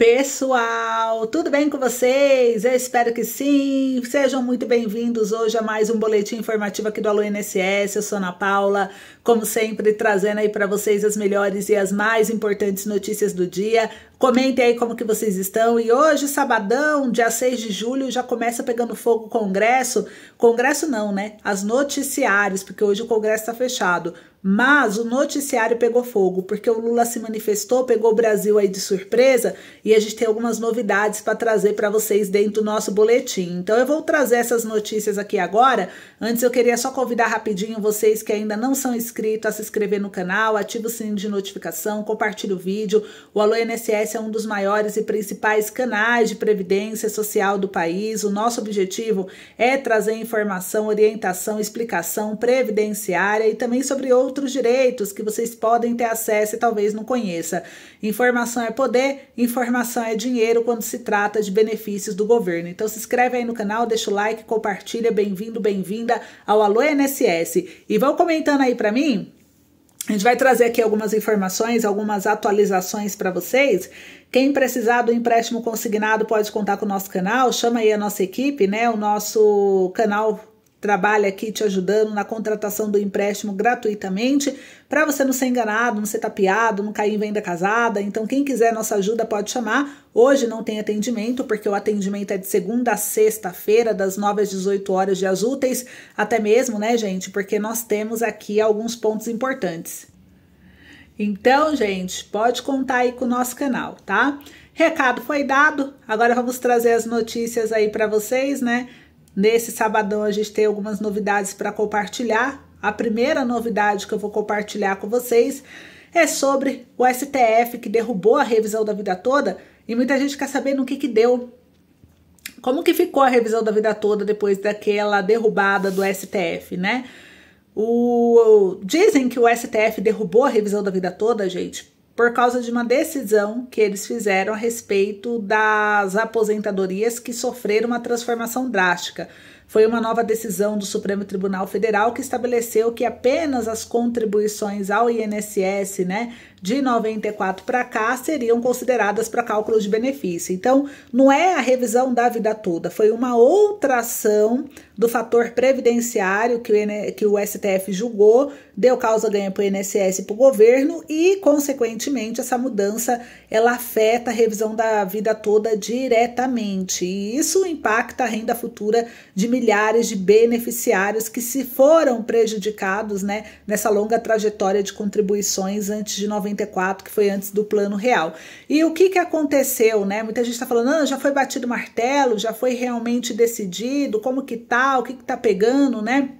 Pessoal, tudo bem com vocês? Eu espero que sim. Sejam muito bem-vindos hoje a mais um boletim informativo aqui do Alô INSS. Eu sou Ana Paula, como sempre, trazendo aí para vocês as melhores e as mais importantes notícias do dia. Comentem aí como que vocês estão. E hoje, sabadão, dia 6 de julho, já começa pegando fogo o Congresso. Congresso não, né? As noticiários, porque hoje o Congresso está fechado. Mas o noticiário pegou fogo, porque o Lula se manifestou, pegou o Brasil aí de surpresa e a gente tem algumas novidades para trazer para vocês dentro do nosso boletim. Então eu vou trazer essas notícias aqui agora. Antes eu queria só convidar rapidinho vocês que ainda não são inscritos a se inscrever no canal, ativa o sininho de notificação, compartilha o vídeo. O Alô INSS é um dos maiores e principais canais de previdência social do país. O nosso objetivo é trazer informação, orientação, explicação previdenciária e também sobre outros outros direitos que vocês podem ter acesso e talvez não conheça. Informação é poder, informação é dinheiro quando se trata de benefícios do governo. Então se inscreve aí no canal, deixa o like, compartilha, bem-vindo, bem-vinda ao Alô NSS. E vão comentando aí para mim a gente vai trazer aqui algumas informações, algumas atualizações para vocês. Quem precisar do empréstimo consignado pode contar com o nosso canal, chama aí a nossa equipe, né? O nosso canal trabalha aqui te ajudando na contratação do empréstimo gratuitamente, para você não ser enganado, não ser tapeado, não cair em venda casada. Então, quem quiser nossa ajuda pode chamar. Hoje não tem atendimento, porque o atendimento é de segunda a sexta-feira, das 9 às 18 horas de úteis, até mesmo, né, gente? Porque nós temos aqui alguns pontos importantes. Então, gente, pode contar aí com o nosso canal, tá? Recado foi dado, agora vamos trazer as notícias aí para vocês, né? Nesse sabadão a gente tem algumas novidades para compartilhar. A primeira novidade que eu vou compartilhar com vocês é sobre o STF que derrubou a revisão da vida toda e muita gente quer saber no que que deu. Como que ficou a revisão da vida toda depois daquela derrubada do STF, né? O, dizem que o STF derrubou a revisão da vida toda, gente, por causa de uma decisão que eles fizeram a respeito das aposentadorias que sofreram uma transformação drástica. Foi uma nova decisão do Supremo Tribunal Federal que estabeleceu que apenas as contribuições ao INSS, né, de 94 para cá seriam consideradas para cálculo de benefício. Então, não é a revisão da vida toda, foi uma outra ação do fator previdenciário que o, que o STF julgou, deu causa ganha para o INSS e para o governo e, consequentemente, essa mudança ela afeta a revisão da vida toda diretamente. E isso impacta a renda futura de milhares de beneficiários que se foram prejudicados né, nessa longa trajetória de contribuições antes de 94, que foi antes do Plano Real. E o que, que aconteceu? Né? Muita gente está falando, ah, já foi batido martelo, já foi realmente decidido, como que tá, o que que tá pegando, né?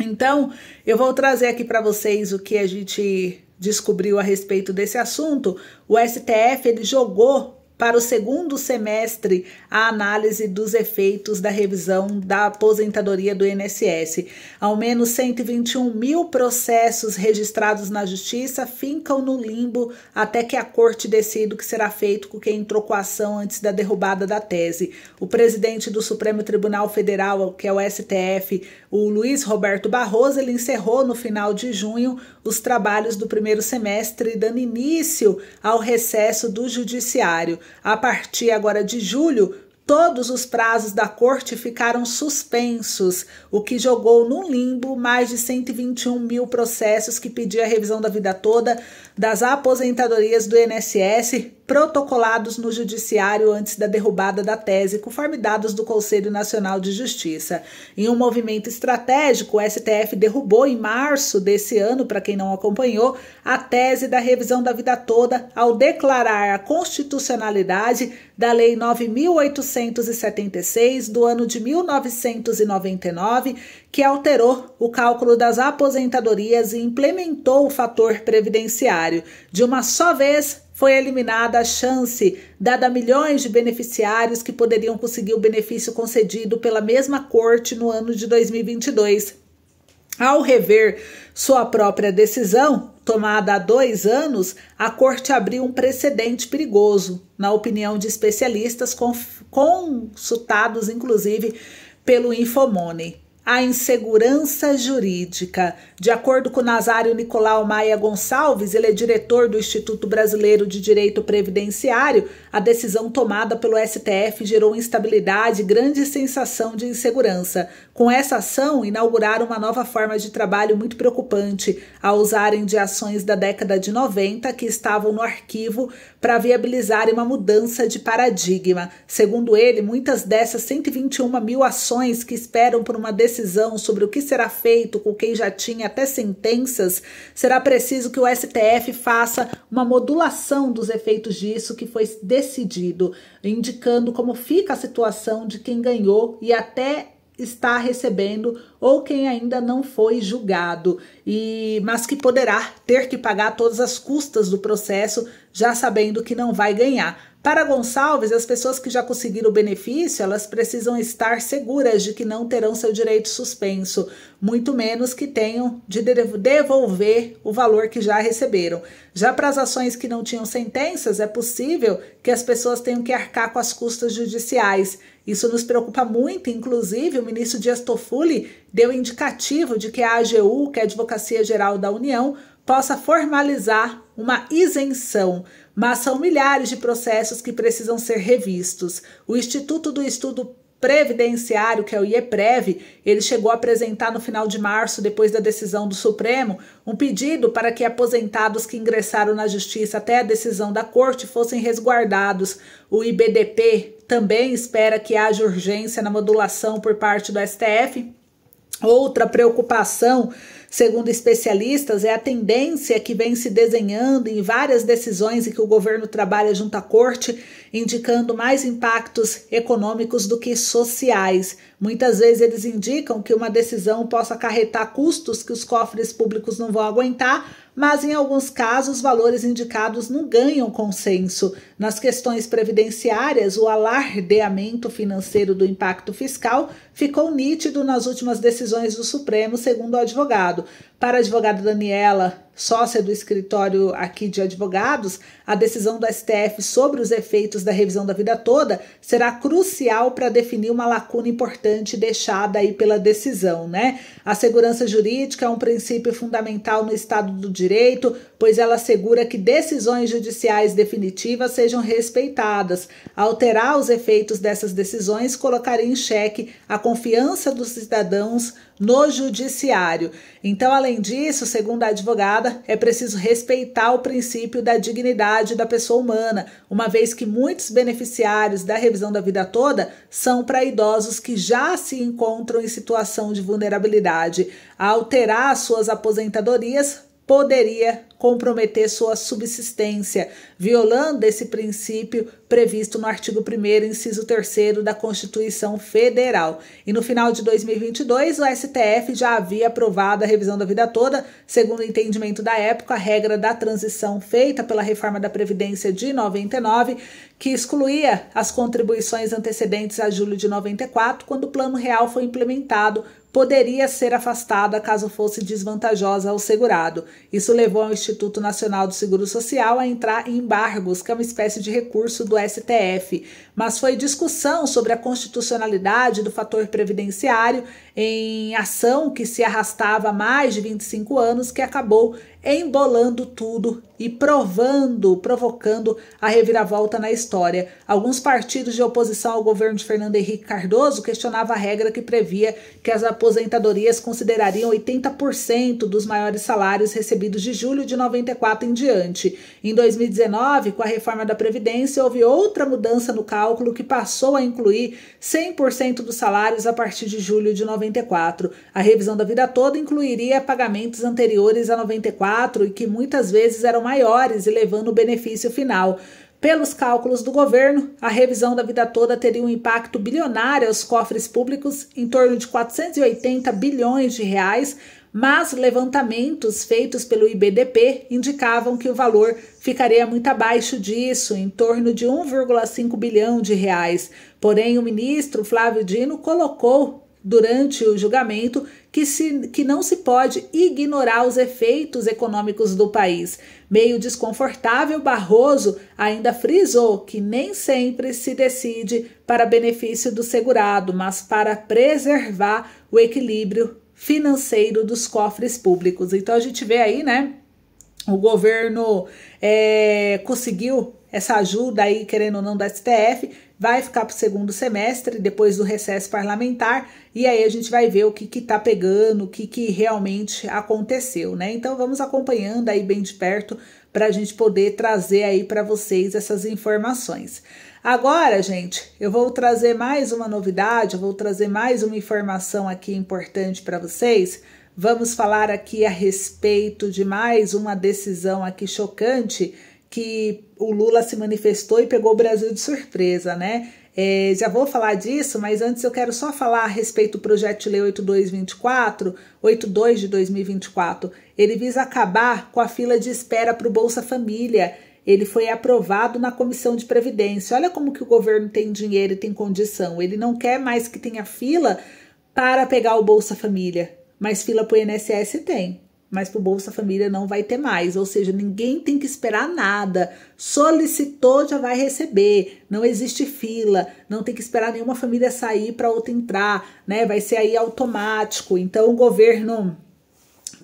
Então, eu vou trazer aqui para vocês o que a gente descobriu a respeito desse assunto. O STF ele jogou para o segundo semestre a análise dos efeitos da revisão da aposentadoria do INSS. Ao menos 121 mil processos registrados na Justiça ficam no limbo até que a Corte decida o que será feito com quem entrou com a ação antes da derrubada da tese. O presidente do Supremo Tribunal Federal, que é o STF, o Luiz Roberto Barroso, ele encerrou no final de junho os trabalhos do primeiro semestre, dando início ao recesso do Judiciário. A partir agora de julho, todos os prazos da corte ficaram suspensos, o que jogou no limbo mais de 121 mil processos que pediam a revisão da vida toda, das aposentadorias do INSS protocolados no judiciário antes da derrubada da tese, conforme dados do Conselho Nacional de Justiça. Em um movimento estratégico, o STF derrubou em março desse ano, para quem não acompanhou, a tese da revisão da vida toda ao declarar a constitucionalidade da Lei 9876 do ano de 1999, que alterou o cálculo das aposentadorias e implementou o fator previdenciário de uma só vez foi eliminada a chance dada a milhões de beneficiários que poderiam conseguir o benefício concedido pela mesma corte no ano de 2022. Ao rever sua própria decisão, tomada há dois anos, a corte abriu um precedente perigoso, na opinião de especialistas consultados, inclusive, pelo Infomoney. A insegurança jurídica de acordo com Nazário Nicolau Maia Gonçalves, ele é diretor do Instituto Brasileiro de Direito Previdenciário, a decisão tomada pelo STF gerou instabilidade e grande sensação de insegurança. Com essa ação, inauguraram uma nova forma de trabalho muito preocupante, ao usarem de ações da década de 90 que estavam no arquivo para viabilizar uma mudança de paradigma. Segundo ele, muitas dessas 121 mil ações que esperam por uma decisão sobre o que será feito com quem já tinha até sentenças, será preciso que o STF faça uma modulação dos efeitos disso que foi decidido, indicando como fica a situação de quem ganhou e até está recebendo ou quem ainda não foi julgado, e mas que poderá ter que pagar todas as custas do processo, já sabendo que não vai ganhar. Para Gonçalves, as pessoas que já conseguiram o benefício, elas precisam estar seguras de que não terão seu direito suspenso, muito menos que tenham de devolver o valor que já receberam. Já para as ações que não tinham sentenças, é possível que as pessoas tenham que arcar com as custas judiciais. Isso nos preocupa muito, inclusive o ministro Dias Toffoli deu indicativo de que a AGU, que é a Advocacia Geral da União, possa formalizar uma isenção, mas são milhares de processos que precisam ser revistos. O Instituto do Estudo Previdenciário, que é o IEPREV, ele chegou a apresentar no final de março, depois da decisão do Supremo, um pedido para que aposentados que ingressaram na justiça até a decisão da corte fossem resguardados. O IBDP também espera que haja urgência na modulação por parte do STF Outra preocupação, segundo especialistas, é a tendência que vem se desenhando em várias decisões em que o governo trabalha junto à corte indicando mais impactos econômicos do que sociais. Muitas vezes eles indicam que uma decisão possa acarretar custos que os cofres públicos não vão aguentar, mas em alguns casos os valores indicados não ganham consenso. Nas questões previdenciárias, o alardeamento financeiro do impacto fiscal ficou nítido nas últimas decisões do Supremo, segundo o advogado. Para a advogada Daniela, sócia do escritório aqui de advogados, a decisão do STF sobre os efeitos da revisão da vida toda será crucial para definir uma lacuna importante deixada aí pela decisão, né? A segurança jurídica é um princípio fundamental no Estado do Direito, pois ela assegura que decisões judiciais definitivas sejam respeitadas. Alterar os efeitos dessas decisões colocaria em xeque a confiança dos cidadãos no judiciário. Então, além disso, segundo a advogada, é preciso respeitar o princípio da dignidade da pessoa humana, uma vez que muitos beneficiários da revisão da vida toda são para idosos que já se encontram em situação de vulnerabilidade. alterar suas aposentadorias poderia comprometer sua subsistência, violando esse princípio previsto no artigo 1 inciso 3 da Constituição Federal. E no final de 2022, o STF já havia aprovado a revisão da vida toda, segundo o entendimento da época, a regra da transição feita pela reforma da Previdência de 99, que excluía as contribuições antecedentes a julho de 94, quando o Plano Real foi implementado poderia ser afastada caso fosse desvantajosa ao segurado. Isso levou ao Instituto Nacional do Seguro Social a entrar em embargos, que é uma espécie de recurso do STF mas foi discussão sobre a constitucionalidade do fator previdenciário em ação que se arrastava há mais de 25 anos que acabou embolando tudo e provando, provocando a reviravolta na história. Alguns partidos de oposição ao governo de Fernando Henrique Cardoso questionavam a regra que previa que as aposentadorias considerariam 80% dos maiores salários recebidos de julho de 94 em diante. Em 2019, com a reforma da Previdência, houve outra mudança no cálculo cálculo que passou a incluir 100% dos salários a partir de julho de 94. A revisão da vida toda incluiria pagamentos anteriores a 94 e que muitas vezes eram maiores, elevando o benefício final. Pelos cálculos do governo, a revisão da vida toda teria um impacto bilionário aos cofres públicos, em torno de 480 bilhões de reais, mas levantamentos feitos pelo IBDP indicavam que o valor ficaria muito abaixo disso, em torno de 1,5 bilhão de reais. Porém, o ministro Flávio Dino colocou durante o julgamento que, se, que não se pode ignorar os efeitos econômicos do país. Meio desconfortável, Barroso ainda frisou que nem sempre se decide para benefício do segurado, mas para preservar o equilíbrio financeiro dos cofres públicos. Então a gente vê aí, né? O governo é, conseguiu essa ajuda aí, querendo ou não, da STF, vai ficar para o segundo semestre, depois do recesso parlamentar, e aí a gente vai ver o que que tá pegando, o que que realmente aconteceu, né? Então vamos acompanhando aí bem de perto para a gente poder trazer aí para vocês essas informações. Agora, gente, eu vou trazer mais uma novidade, eu vou trazer mais uma informação aqui importante para vocês. Vamos falar aqui a respeito de mais uma decisão aqui chocante que o Lula se manifestou e pegou o Brasil de surpresa, né? É, já vou falar disso, mas antes eu quero só falar a respeito do projeto de lei 8224, 82 de 2024. Ele visa acabar com a fila de espera para o Bolsa Família ele foi aprovado na comissão de previdência. Olha como que o governo tem dinheiro e tem condição. Ele não quer mais que tenha fila para pegar o Bolsa Família, mas fila para o INSS tem. Mas para o Bolsa Família não vai ter mais, ou seja, ninguém tem que esperar nada. Solicitou, já vai receber. Não existe fila, não tem que esperar nenhuma família sair para outra entrar, né? Vai ser aí automático. Então o governo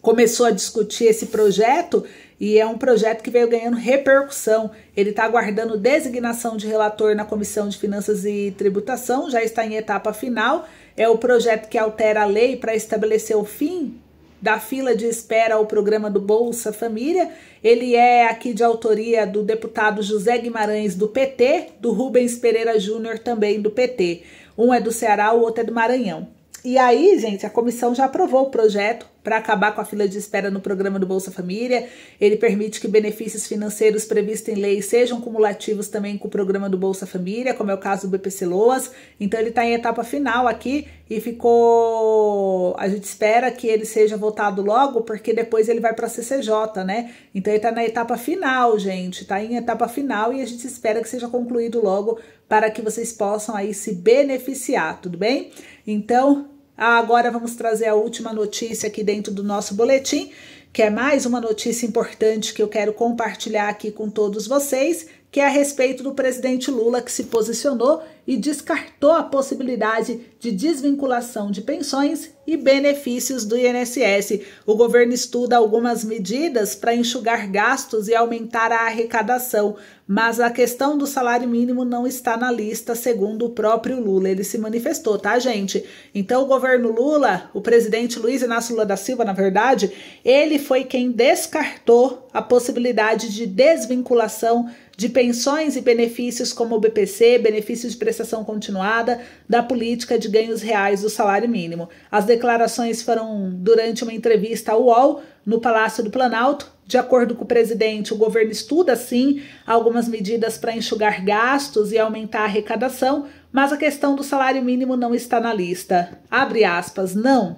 começou a discutir esse projeto e é um projeto que veio ganhando repercussão. Ele está aguardando designação de relator na Comissão de Finanças e Tributação, já está em etapa final. É o projeto que altera a lei para estabelecer o fim da fila de espera ao programa do Bolsa Família. Ele é aqui de autoria do deputado José Guimarães, do PT, do Rubens Pereira Júnior, também do PT. Um é do Ceará, o outro é do Maranhão. E aí, gente, a comissão já aprovou o projeto, para acabar com a fila de espera no programa do Bolsa Família. Ele permite que benefícios financeiros previstos em lei sejam cumulativos também com o programa do Bolsa Família, como é o caso do BPC Loas. Então ele está em etapa final aqui e ficou. A gente espera que ele seja votado logo, porque depois ele vai para a CCJ, né? Então ele está na etapa final, gente. Está em etapa final e a gente espera que seja concluído logo para que vocês possam aí se beneficiar, tudo bem? Então, Agora vamos trazer a última notícia aqui dentro do nosso boletim, que é mais uma notícia importante que eu quero compartilhar aqui com todos vocês, que é a respeito do presidente Lula, que se posicionou e descartou a possibilidade de desvinculação de pensões e benefícios do INSS. O governo estuda algumas medidas para enxugar gastos e aumentar a arrecadação, mas a questão do salário mínimo não está na lista, segundo o próprio Lula. Ele se manifestou, tá, gente? Então, o governo Lula, o presidente Luiz Inácio Lula da Silva, na verdade, ele foi quem descartou a possibilidade de desvinculação de pensões e benefícios como o BPC, benefícios de prestação continuada, da política de ganhos reais do salário mínimo. As declarações foram durante uma entrevista ao UOL no Palácio do Planalto. De acordo com o presidente, o governo estuda sim algumas medidas para enxugar gastos e aumentar a arrecadação, mas a questão do salário mínimo não está na lista. Abre aspas, não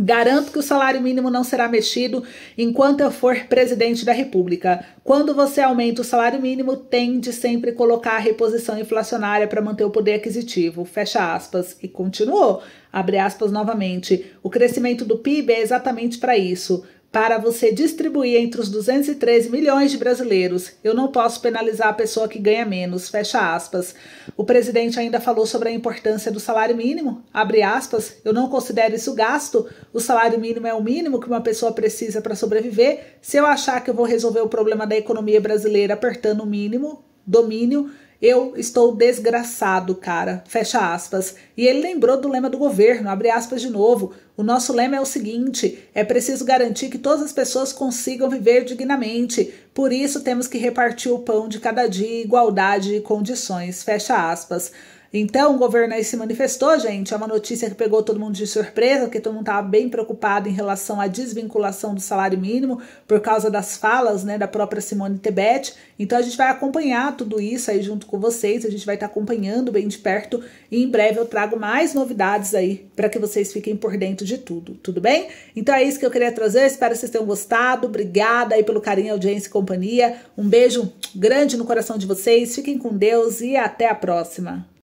Garanto que o salário mínimo não será mexido enquanto eu for presidente da República. Quando você aumenta o salário mínimo, tende sempre colocar a reposição inflacionária para manter o poder aquisitivo. Fecha aspas. E continuou. Abre aspas novamente. O crescimento do PIB é exatamente para isso para você distribuir entre os 213 milhões de brasileiros. Eu não posso penalizar a pessoa que ganha menos. Fecha aspas. O presidente ainda falou sobre a importância do salário mínimo. Abre aspas. Eu não considero isso gasto. O salário mínimo é o mínimo que uma pessoa precisa para sobreviver. Se eu achar que eu vou resolver o problema da economia brasileira apertando o mínimo, domínio, eu estou desgraçado, cara. Fecha aspas. E ele lembrou do lema do governo, abre aspas de novo. O nosso lema é o seguinte: é preciso garantir que todas as pessoas consigam viver dignamente. Por isso temos que repartir o pão de cada dia, igualdade e condições. Fecha aspas. Então, o governo aí se manifestou, gente. É uma notícia que pegou todo mundo de surpresa, porque todo mundo estava bem preocupado em relação à desvinculação do salário mínimo por causa das falas né, da própria Simone Tebet. Então, a gente vai acompanhar tudo isso aí junto com vocês. A gente vai estar tá acompanhando bem de perto e em breve eu trago mais novidades aí para que vocês fiquem por dentro de tudo, tudo bem? Então, é isso que eu queria trazer. Espero que vocês tenham gostado. Obrigada aí pelo carinho, audiência e companhia. Um beijo grande no coração de vocês. Fiquem com Deus e até a próxima.